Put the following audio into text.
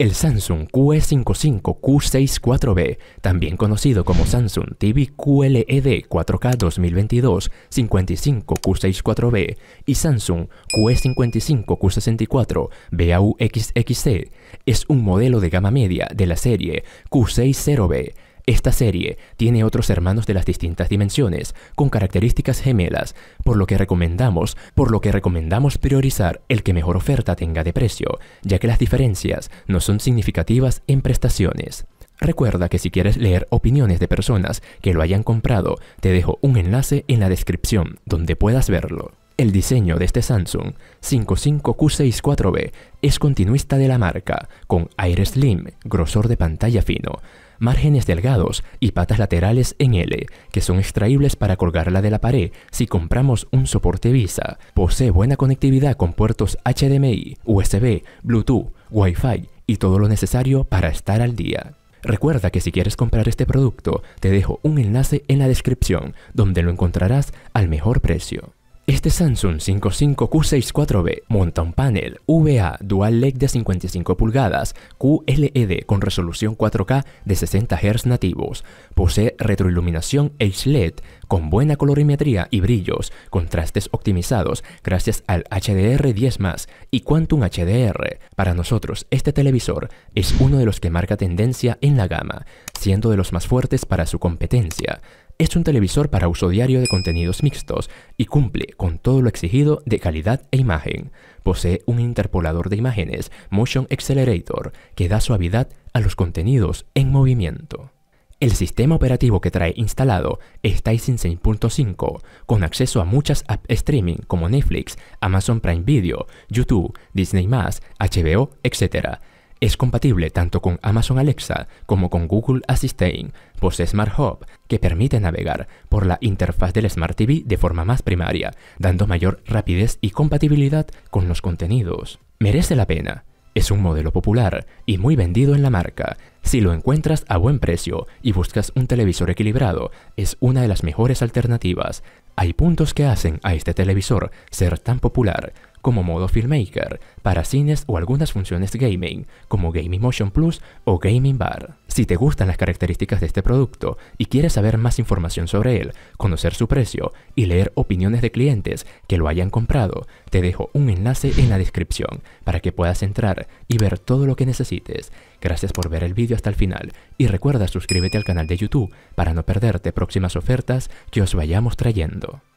El Samsung QE55Q64B, también conocido como Samsung TV QLED 4K 2022 55Q64B y Samsung QE55Q64 BAUXXC, es un modelo de gama media de la serie Q60B esta serie tiene otros hermanos de las distintas dimensiones, con características gemelas, por lo que recomendamos, por lo que recomendamos priorizar el que mejor oferta tenga de precio, ya que las diferencias no son significativas en prestaciones. Recuerda que si quieres leer opiniones de personas que lo hayan comprado, te dejo un enlace en la descripción donde puedas verlo. El diseño de este Samsung 55Q64B es continuista de la marca, con aire slim, grosor de pantalla fino, márgenes delgados y patas laterales en L, que son extraíbles para colgarla de la pared si compramos un soporte Visa. Posee buena conectividad con puertos HDMI, USB, Bluetooth, Wi-Fi y todo lo necesario para estar al día. Recuerda que si quieres comprar este producto, te dejo un enlace en la descripción donde lo encontrarás al mejor precio. Este Samsung 55Q64B monta un panel VA Dual LED de 55 pulgadas QLED con resolución 4K de 60 Hz nativos. Posee retroiluminación HLED led con buena colorimetría y brillos, contrastes optimizados gracias al HDR10+, y Quantum HDR. Para nosotros, este televisor es uno de los que marca tendencia en la gama, siendo de los más fuertes para su competencia. Es un televisor para uso diario de contenidos mixtos y cumple con todo lo exigido de calidad e imagen. Posee un interpolador de imágenes, Motion Accelerator, que da suavidad a los contenidos en movimiento. El sistema operativo que trae instalado es Tizen 6.5, con acceso a muchas apps streaming como Netflix, Amazon Prime Video, YouTube, Disney+, HBO, etc., es compatible tanto con Amazon Alexa como con Google Assistant, Posee pues Smart Hub, que permite navegar por la interfaz del Smart TV de forma más primaria, dando mayor rapidez y compatibilidad con los contenidos. Merece la pena. Es un modelo popular y muy vendido en la marca. Si lo encuentras a buen precio y buscas un televisor equilibrado, es una de las mejores alternativas. Hay puntos que hacen a este televisor ser tan popular, como modo Filmmaker, para cines o algunas funciones gaming, como Gaming Motion Plus o Gaming Bar. Si te gustan las características de este producto y quieres saber más información sobre él, conocer su precio y leer opiniones de clientes que lo hayan comprado, te dejo un enlace en la descripción para que puedas entrar y ver todo lo que necesites. Gracias por ver el vídeo hasta el final y recuerda suscríbete al canal de YouTube para no perderte próximas ofertas que os vayamos trayendo.